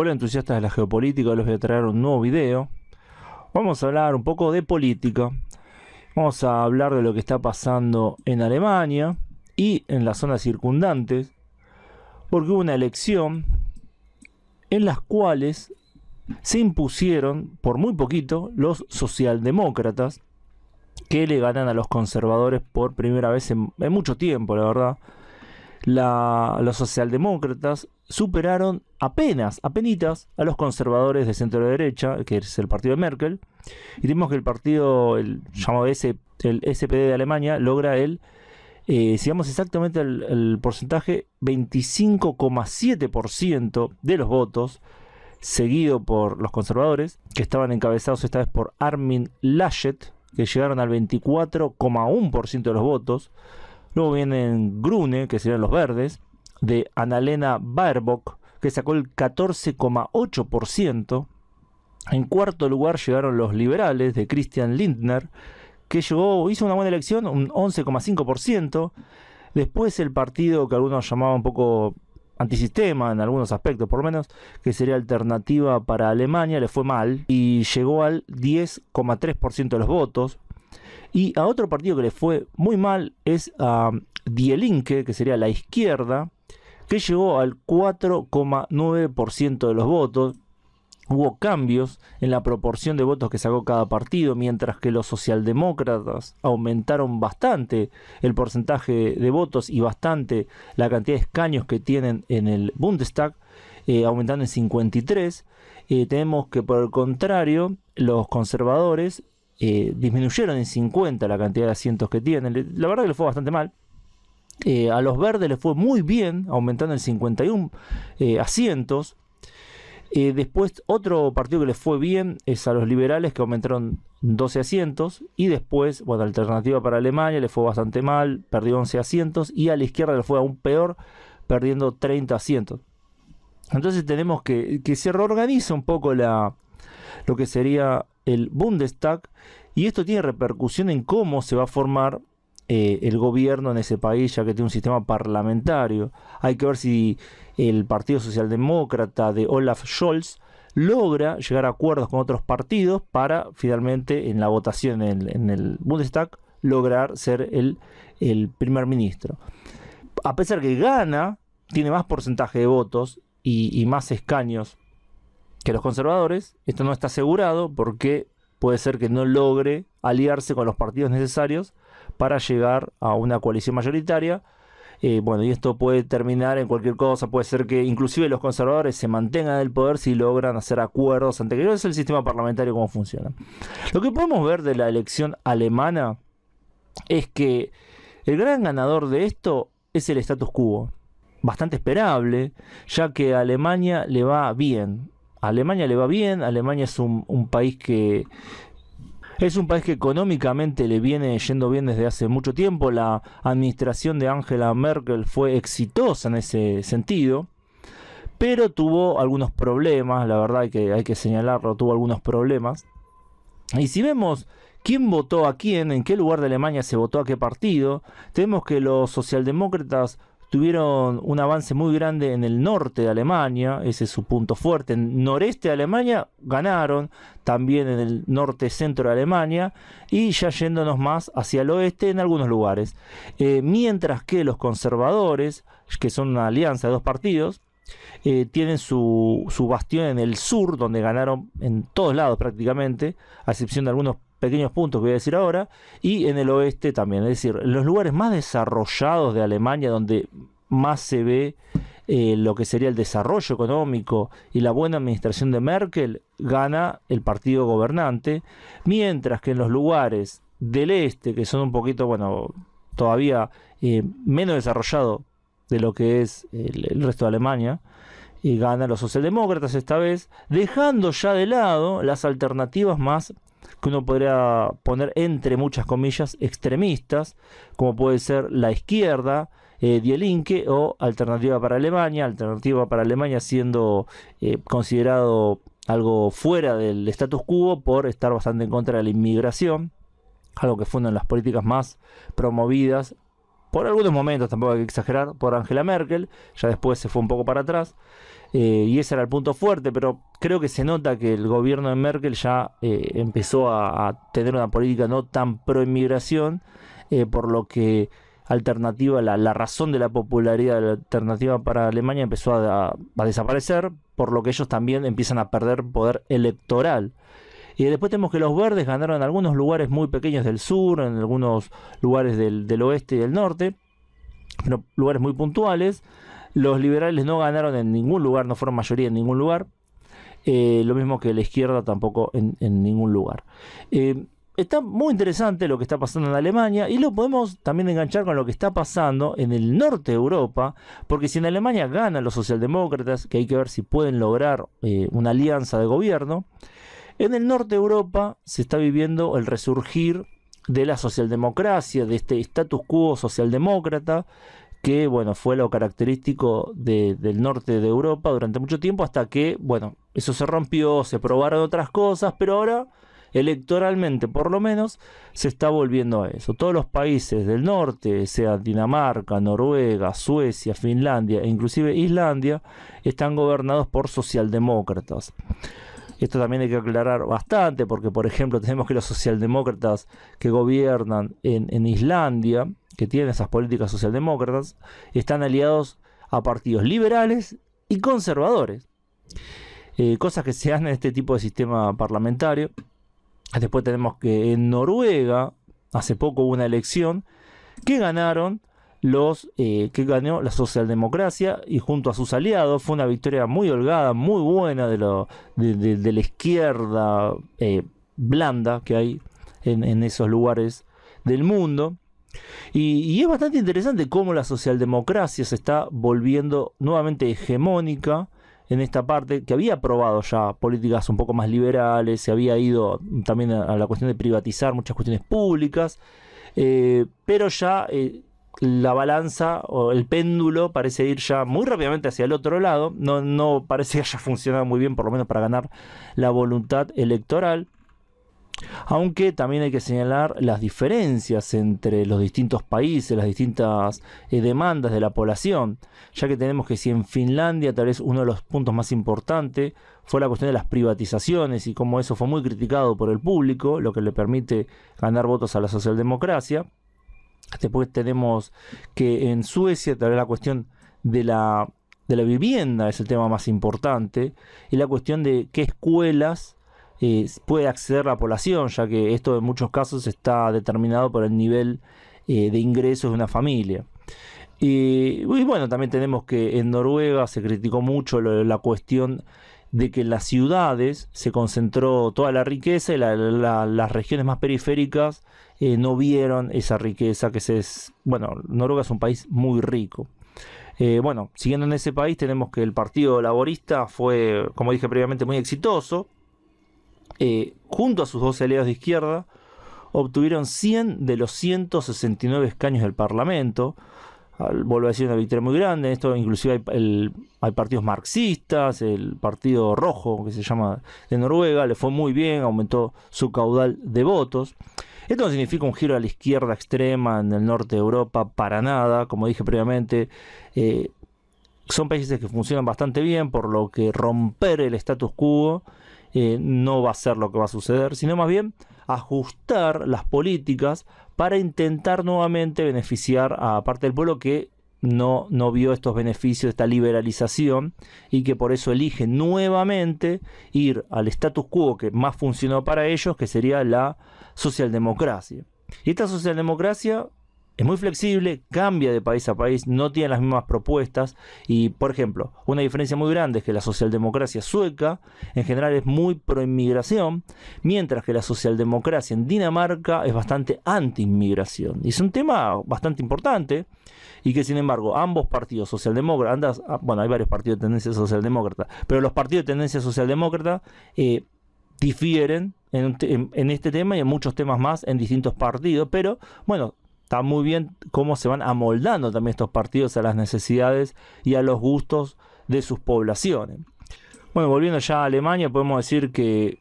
Hola entusiastas de la geopolítica, les voy a traer un nuevo video. Vamos a hablar un poco de política. Vamos a hablar de lo que está pasando en Alemania y en las zonas circundantes. Porque hubo una elección en las cuales se impusieron por muy poquito los socialdemócratas que le ganan a los conservadores por primera vez en mucho tiempo, la verdad los socialdemócratas superaron apenas, apenitas, a los conservadores de centro derecha, que es el partido de Merkel, y vimos que el partido, el llamado el SPD de Alemania, logra el, eh, sigamos exactamente el, el porcentaje, 25,7% de los votos, seguido por los conservadores, que estaban encabezados esta vez por Armin Laschet, que llegaron al 24,1% de los votos, Luego vienen Grune, que serían los verdes, de Annalena Baerbock, que sacó el 14,8%. En cuarto lugar llegaron los liberales de Christian Lindner, que hizo una buena elección, un 11,5%. Después el partido que algunos llamaban un poco antisistema en algunos aspectos por lo menos, que sería alternativa para Alemania, le fue mal y llegó al 10,3% de los votos. Y a otro partido que le fue muy mal es a um, Linke, que sería la izquierda, que llegó al 4,9% de los votos. Hubo cambios en la proporción de votos que sacó cada partido, mientras que los socialdemócratas aumentaron bastante el porcentaje de votos y bastante la cantidad de escaños que tienen en el Bundestag, eh, aumentando en 53. Eh, tenemos que por el contrario, los conservadores eh, disminuyeron en 50 la cantidad de asientos que tienen. La verdad que le fue bastante mal. Eh, a los verdes les fue muy bien, aumentando en 51 eh, asientos. después, otro partido que les fue bien es a los liberales, que aumentaron 12 asientos. Y después, bueno, alternativa para Alemania le fue bastante mal, perdió 11 asientos. Y a la izquierda le fue aún peor, perdiendo 30 asientos. Entonces tenemos que, que se reorganiza un poco la, lo que sería el Bundestag y esto tiene repercusión en cómo se va a formar eh, el gobierno en ese país, ya que tiene un sistema parlamentario. Hay que ver si el Partido Socialdemócrata de Olaf Scholz logra llegar a acuerdos con otros partidos para finalmente en la votación en el, Bundestag lograr ser el, primer ministro. A pesar que gana, tiene más porcentaje de votos y más escaños que los conservadores, esto no está asegurado porque puede ser que no logre aliarse con los partidos necesarios para llegar a una coalición mayoritaria. Eh, bueno, y esto puede terminar en cualquier cosa, puede ser que inclusive los conservadores se mantengan en el poder si logran hacer acuerdos ante que es el sistema parlamentario cómo funciona. Lo que podemos ver de la elección alemana es que el gran ganador de esto es el status quo, bastante esperable, ya que a Alemania le va bien Alemania le va bien, Alemania es un, país que es un país que económicamente le viene yendo bien desde hace mucho tiempo. La administración de Angela Merkel fue exitosa en ese sentido, pero tuvo algunos problemas, la verdad que, hay que señalarlo, tuvo algunos problemas. Y si vemos quién votó a quién, en qué lugar de Alemania se votó a qué partido, tenemos que los socialdemócratas tuvieron un avance muy grande en el norte de Alemania, ese es su punto fuerte. En noreste de Alemania ganaron, también en el norte-centro de Alemania y ya yéndonos más hacia el oeste en algunos lugares. Eh, mientras que los conservadores, que son una alianza de dos partidos, eh, tienen su, su, bastión en el sur, donde ganaron en todos lados prácticamente, a excepción de algunos pequeños puntos que voy a decir ahora, y en el oeste también, es decir, los lugares más desarrollados de Alemania, donde más se ve eh, lo que sería el desarrollo económico y la buena administración de Merkel, gana el partido gobernante, mientras que en los lugares del este, que son un poquito, bueno, todavía eh, menos desarrollado de lo que es el, resto de Alemania, y eh, gana los socialdemócratas esta vez, dejando ya de lado las alternativas más que uno podría poner entre muchas comillas extremistas, como puede ser la izquierda, eh, Die Linke o Alternativa para Alemania, Alternativa para Alemania siendo eh, considerado algo fuera del status quo por estar bastante en contra de la inmigración, algo que fue una de las políticas más promovidas por algunos momentos, tampoco hay que exagerar, por Angela Merkel, ya después se fue un poco para atrás. Eh, y ese era el punto fuerte, pero creo que se nota que el gobierno de Merkel ya eh, empezó a, tener una política no tan pro inmigración, eh, por lo que alternativa, la, razón de la popularidad de la alternativa para Alemania empezó a, desaparecer, por lo que ellos también empiezan a perder poder electoral. Y después tenemos que los verdes ganaron en algunos lugares muy pequeños del sur, en algunos lugares del, del oeste y del norte, pero lugares muy puntuales. Los liberales no ganaron en ningún lugar, no fueron mayoría en ningún lugar. Eh, lo mismo que la izquierda tampoco en, ningún lugar. Eh, está muy interesante lo que está pasando en Alemania y lo podemos también enganchar con lo que está pasando en el norte de Europa, porque si en Alemania ganan los socialdemócratas, que hay que ver si pueden lograr eh, una alianza de gobierno, en el norte de Europa se está viviendo el resurgir de la socialdemocracia, de este status quo socialdemócrata, que bueno, fue lo característico del norte de Europa durante mucho tiempo, hasta que, bueno, eso se rompió, se probaron otras cosas, pero ahora, electoralmente por lo menos, se está volviendo a eso. Todos los países del norte, sea Dinamarca, Noruega, Suecia, Finlandia e inclusive Islandia, están gobernados por socialdemócratas. Esto también hay que aclarar bastante porque, por ejemplo, tenemos que los socialdemócratas que gobiernan en, Islandia, que tienen esas políticas socialdemócratas, están aliados a partidos liberales y conservadores. Eh, cosas que se dan en este tipo de sistema parlamentario. Después tenemos que en Noruega, hace poco hubo una elección, que ganaron los eh, que ganó la socialdemocracia y junto a sus aliados fue una victoria muy holgada, muy buena de, lo, de, la izquierda eh, blanda que hay en, esos lugares del mundo. Y, es bastante interesante cómo la socialdemocracia se está volviendo nuevamente hegemónica en esta parte, que había aprobado ya políticas un poco más liberales, se había ido también a, la cuestión de privatizar muchas cuestiones públicas, eh, pero ya la balanza o el péndulo parece ir ya muy rápidamente hacia el otro lado. No, parece que haya funcionado muy bien, por lo menos para ganar la voluntad electoral. Aunque también hay que señalar las diferencias entre los distintos países, las distintas eh, demandas de la población, ya que tenemos que si en Finlandia tal vez uno de los puntos más importantes fue la cuestión de las privatizaciones y como eso fue muy criticado por el público, lo que le permite ganar votos a la socialdemocracia, Después tenemos que en Suecia tal vez la cuestión de la, vivienda es el tema más importante y la cuestión de qué escuelas eh, puede acceder la población, ya que esto en muchos casos está determinado por el nivel eh, de ingresos de una familia. Y, bueno, también tenemos que en Noruega se criticó mucho la cuestión de que las ciudades se concentró toda la riqueza y las regiones más periféricas eh, no vieron esa riqueza que Es, bueno, Noruega es un país muy rico. Eh, bueno, siguiendo en ese país tenemos que el Partido Laborista fue, como dije previamente, muy exitoso. Eh, junto a sus dos aliados de izquierda, obtuvieron 100 de los 169 escaños del Parlamento, vuelve a ser una victoria muy grande. Esto inclusive hay, partidos marxistas, el Partido Rojo, que se llama de Noruega, le fue muy bien, aumentó su caudal de votos. Esto no significa un giro a la izquierda extrema en el norte de Europa para nada, como dije previamente. Eh, son países que funcionan bastante bien, por lo que romper el status quo eh, no va a ser lo que va a suceder, sino más bien ajustar las políticas para intentar nuevamente beneficiar a parte del pueblo que no, no vio estos beneficios, esta liberalización, y que por eso elige nuevamente ir al status quo que más funcionó para ellos, que sería la socialdemocracia. Y esta socialdemocracia es muy flexible, cambia de país a país, no tiene las mismas propuestas y, por ejemplo, una diferencia muy grande es que la socialdemocracia sueca en general es muy pro inmigración, mientras que la socialdemocracia en Dinamarca es bastante anti-inmigración. Y es un tema bastante importante y que, sin embargo, ambos partidos socialdemócratas, ah, bueno, hay varios partidos de tendencia socialdemócrata, pero los partidos de tendencia socialdemócrata eh, difieren en, en este tema y en muchos temas más en distintos partidos, pero bueno, está muy bien cómo se van amoldando también estos partidos a las necesidades y a los gustos de sus poblaciones. Bueno, volviendo ya a Alemania, podemos decir que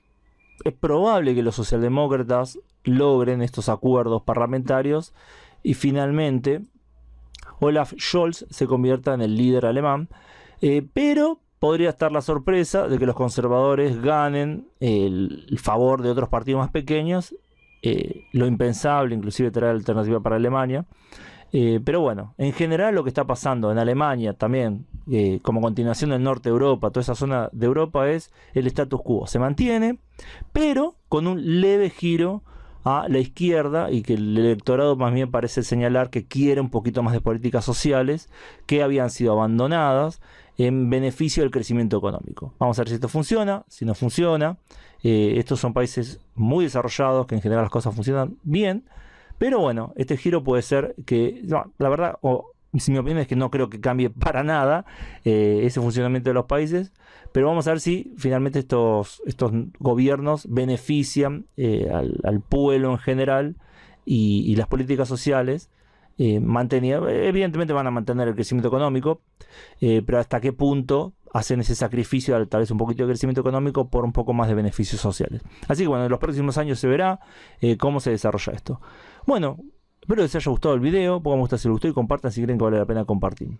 es probable que los socialdemócratas logren estos acuerdos parlamentarios y finalmente Olaf Scholz se convierta en el líder alemán, eh, pero podría estar la sorpresa de que los conservadores ganen el favor de otros partidos más pequeños eh, lo impensable, inclusive traer alternativa para Alemania. Eh, pero bueno, en general lo que está pasando en Alemania también, eh, como continuación del norte de Europa, toda esa zona de Europa es el status quo. Se mantiene, pero con un leve giro a la izquierda y que el electorado más bien parece señalar que quiere un poquito más de políticas sociales que habían sido abandonadas en beneficio del crecimiento económico. Vamos a ver si esto funciona, si no funciona. Eh, estos son países muy desarrollados que en general las cosas funcionan bien. Pero bueno, este giro puede ser que, la verdad, mi opinión es que no creo que cambie para nada eh, ese funcionamiento de los países, pero vamos a ver si finalmente estos, estos gobiernos benefician eh, al, pueblo en general y, las políticas sociales. Eh, evidentemente van a mantener el crecimiento económico, pero hasta qué punto hacen ese sacrificio de tal vez un poquito de crecimiento económico por un poco más de beneficios sociales. Así que bueno, en los próximos años se verá cómo se desarrolla esto. Bueno, Espero que les haya gustado el video, pongan gusta si les gustó y compartan si creen que vale la pena compartir.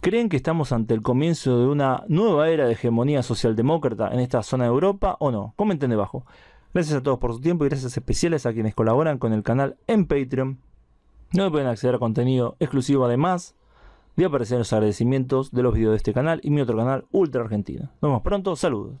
¿Creen que estamos ante el comienzo de una nueva era de hegemonía socialdemócrata en esta zona de Europa o no? Comenten debajo. Gracias a todos por su tiempo y gracias especiales a quienes colaboran con el canal en Patreon. No pueden acceder a contenido exclusivo además de aparecer los agradecimientos de los videos de este canal y mi otro canal Ultra Argentina. Nos vemos pronto, saludos.